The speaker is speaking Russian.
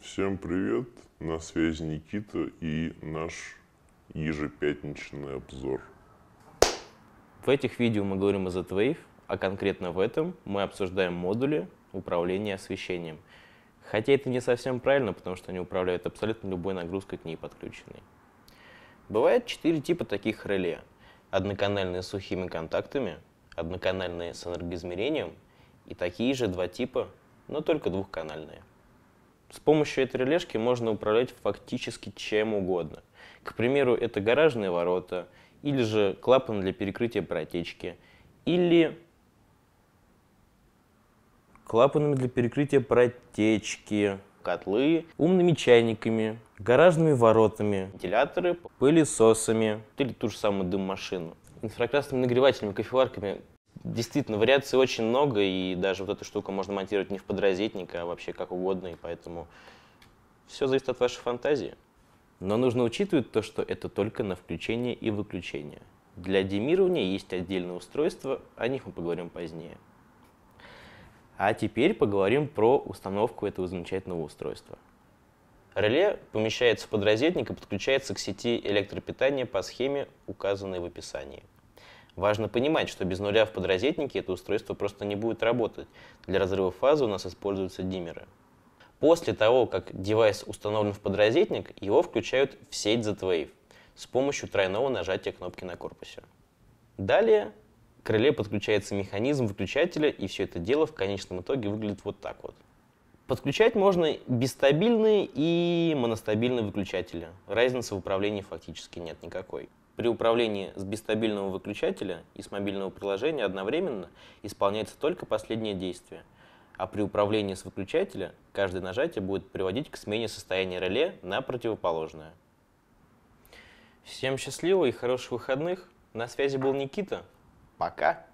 Всем привет! На связи Никита и наш ежепятничный обзор. В этих видео мы говорим о Z-Wave, а конкретно в этом мы обсуждаем модули управления освещением. Хотя это не совсем правильно, потому что они управляют абсолютно любой нагрузкой к ней подключенной. Бывает четыре типа таких реле. Одноканальные с сухими контактами, одноканальные с энергоизмерением и такие же два типа, но только двухканальные. С помощью этой релешки можно управлять фактически чем угодно. К примеру, это гаражные ворота, или же клапан для перекрытия протечки, или клапанами для перекрытия протечки, котлы, умными чайниками, гаражными воротами, вентиляторы, пылесосами или ту же самую дым-машину. Инфракрасными нагревателями, кофеварками действительно, вариаций очень много, и даже вот эту штуку можно монтировать не в подрозетник, а вообще как угодно, и поэтому все зависит от вашей фантазии. Но нужно учитывать то, что это только на включение и выключение. Для демирования есть отдельное устройство, о них мы поговорим позднее. А теперь поговорим про установку этого замечательного устройства. Реле помещается в подрозетник и подключается к сети электропитания по схеме, указанной в описании. Важно понимать, что без нуля в подрозетнике это устройство просто не будет работать. Для разрыва фазы у нас используются диммеры. После того, как девайс установлен в подрозетник, его включают в сеть Z-Wave с помощью тройного нажатия кнопки на корпусе. Далее к крыле подключается механизм выключателя, и все это дело в конечном итоге выглядит вот так вот. Подключать можно бестабильные и моностабильные выключатели. Разницы в управлении фактически нет никакой. При управлении с бестабильного выключателя и с мобильного приложения одновременно исполняется только последнее действие, а при управлении с выключателя каждое нажатие будет приводить к смене состояния реле на противоположное. Всем счастливо и хороших выходных. На связи был Никита. Пока!